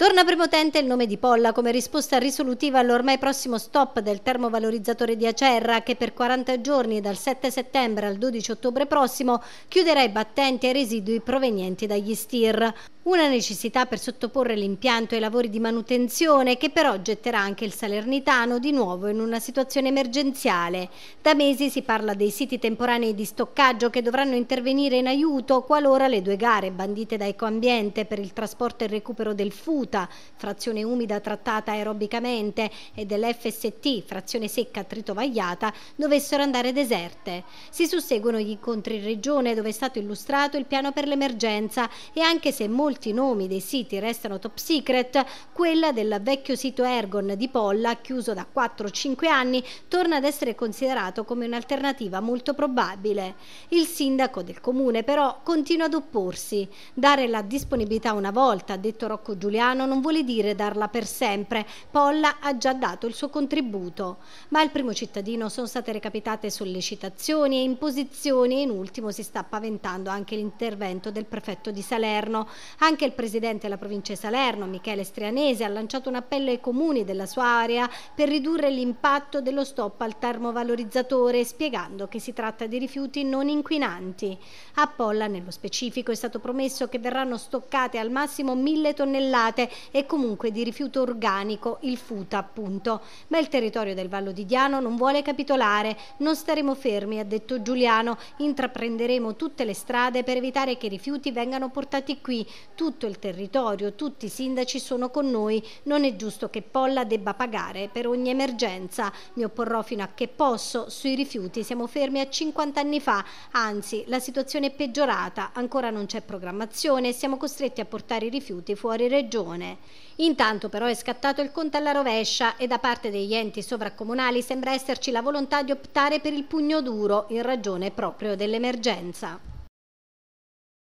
Torna prepotente il nome di Polla come risposta risolutiva all'ormai prossimo stop del termovalorizzatore di Acerra che per 40 giorni dal 7 settembre al 12 ottobre prossimo chiuderà i battenti e i residui provenienti dagli STIR. Una necessità per sottoporre l'impianto ai lavori di manutenzione che però getterà anche il Salernitano di nuovo in una situazione emergenziale. Da mesi si parla dei siti temporanei di stoccaggio che dovranno intervenire in aiuto qualora le due gare bandite da Ecoambiente per il trasporto e il recupero del FUT battuta, frazione umida trattata aerobicamente e dell'FST, frazione secca tritovagliata, dovessero andare deserte. Si susseguono gli incontri in regione dove è stato illustrato il piano per l'emergenza e anche se molti nomi dei siti restano top secret, quella del vecchio sito Ergon di Polla, chiuso da 4-5 anni, torna ad essere considerato come un'alternativa molto probabile. Il sindaco del comune però continua ad opporsi. Dare la disponibilità una volta, ha detto Rocco Giuliano, italiano non vuole dire darla per sempre, Polla ha già dato il suo contributo. Ma al primo cittadino sono state recapitate sollecitazioni e imposizioni e in ultimo si sta paventando anche l'intervento del prefetto di Salerno. Anche il presidente della provincia di Salerno, Michele Strianese, ha lanciato un appello ai comuni della sua area per ridurre l'impatto dello stop al termovalorizzatore, spiegando che si tratta di rifiuti non inquinanti. A Polla, nello specifico, è stato promesso che verranno stoccate al massimo mille tonnellate e comunque di rifiuto organico, il FUTA appunto. Ma il territorio del Vallo di Diano non vuole capitolare, non staremo fermi, ha detto Giuliano, intraprenderemo tutte le strade per evitare che i rifiuti vengano portati qui, tutto il territorio, tutti i sindaci sono con noi, non è giusto che Polla debba pagare per ogni emergenza, mi opporrò fino a che posso, sui rifiuti siamo fermi a 50 anni fa, anzi la situazione è peggiorata, ancora non c'è programmazione e siamo costretti a portare i rifiuti fuori regione regione. Intanto però è scattato il conto alla rovescia e da parte degli enti sovracomunali sembra esserci la volontà di optare per il pugno duro in ragione proprio dell'emergenza.